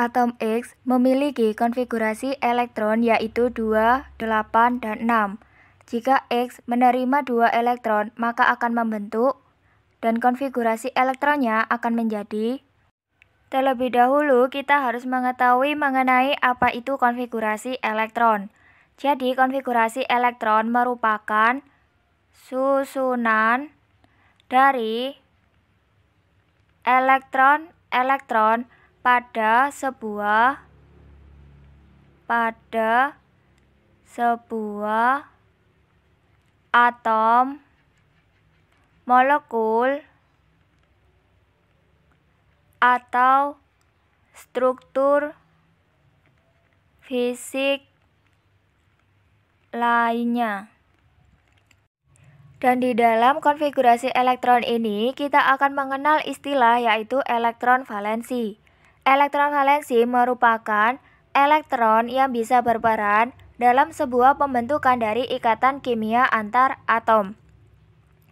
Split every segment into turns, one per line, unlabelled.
atom X memiliki konfigurasi elektron yaitu 2, 8, dan 6. Jika X menerima 2 elektron, maka akan membentuk dan konfigurasi elektronnya akan menjadi Terlebih dahulu, kita harus mengetahui mengenai apa itu konfigurasi elektron. Jadi, konfigurasi elektron merupakan susunan dari elektron-elektron pada sebuah pada sebuah atom molekul atau struktur fisik lainnya. Dan di dalam konfigurasi elektron ini kita akan mengenal istilah yaitu elektron valensi. Elektron valensi merupakan elektron yang bisa berperan dalam sebuah pembentukan dari ikatan kimia antar atom.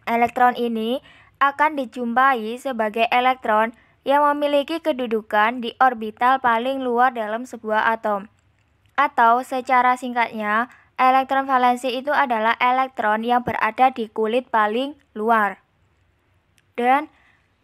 Elektron ini akan dijumpai sebagai elektron yang memiliki kedudukan di orbital paling luar dalam sebuah atom. Atau secara singkatnya, elektron valensi itu adalah elektron yang berada di kulit paling luar. Dan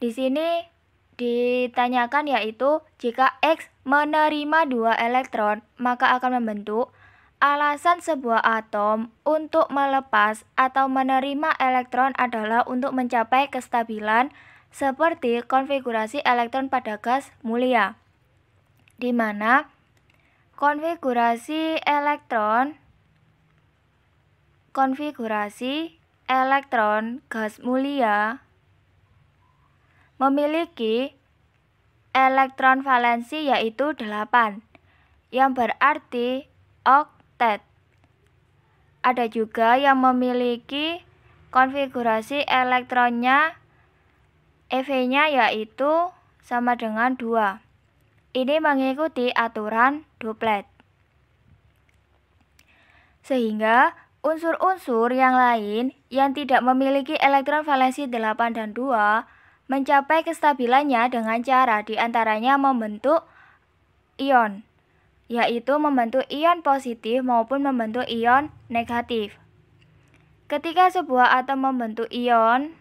di sini ditanyakan yaitu jika X menerima dua elektron maka akan membentuk alasan sebuah atom untuk melepas atau menerima elektron adalah untuk mencapai kestabilan seperti konfigurasi elektron pada gas mulia di mana konfigurasi elektron konfigurasi elektron gas mulia memiliki elektron valensi yaitu 8 yang berarti oktet. Ada juga yang memiliki konfigurasi elektronnya EV-nya yaitu sama dengan 2. Ini mengikuti aturan duplet. Sehingga unsur-unsur yang lain yang tidak memiliki elektron valensi 8 dan 2 mencapai kestabilannya dengan cara diantaranya membentuk ion, yaitu membentuk ion positif maupun membentuk ion negatif. Ketika sebuah atom membentuk ion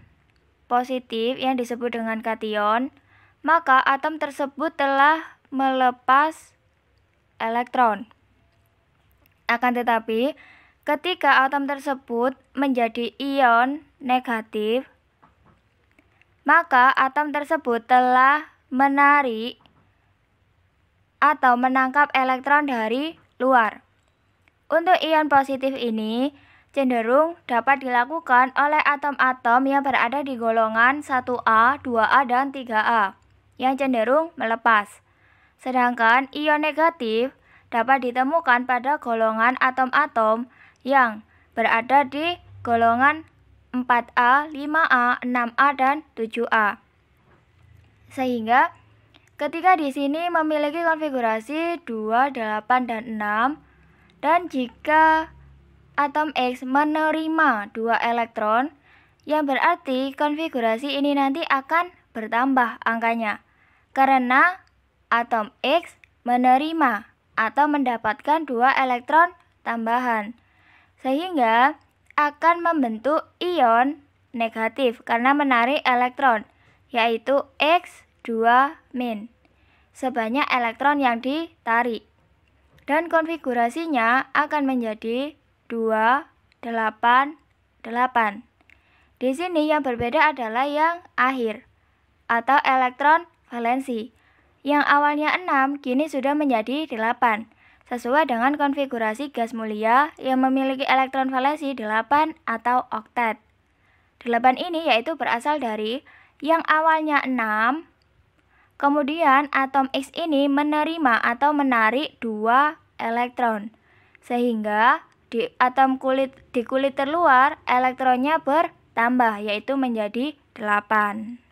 positif yang disebut dengan kation, maka atom tersebut telah melepas elektron. Akan tetapi, ketika atom tersebut menjadi ion negatif, maka atom tersebut telah menarik atau menangkap elektron dari luar. Untuk ion positif ini cenderung dapat dilakukan oleh atom-atom yang berada di golongan 1A, 2A, dan 3A yang cenderung melepas. Sedangkan ion negatif dapat ditemukan pada golongan atom-atom yang berada di golongan 4A, 5A, 6A, dan 7A. Sehingga ketika di sini memiliki konfigurasi 2, 8, dan 6, dan jika atom X menerima 2 elektron, yang berarti konfigurasi ini nanti akan bertambah angkanya. Karena atom X menerima atau mendapatkan 2 elektron tambahan. Sehingga akan membentuk ion negatif karena menarik elektron, yaitu X2 min, sebanyak elektron yang ditarik. Dan konfigurasinya akan menjadi 2, 8, 8. Di sini yang berbeda adalah yang akhir, atau elektron valensi, yang awalnya 6 kini sudah menjadi 8 sesuai dengan konfigurasi gas mulia yang memiliki elektron valensi 8 atau oktet. 8 ini yaitu berasal dari yang awalnya 6, kemudian atom X ini menerima atau menarik 2 elektron, sehingga di atom kulit di kulit terluar elektronnya bertambah yaitu menjadi 8.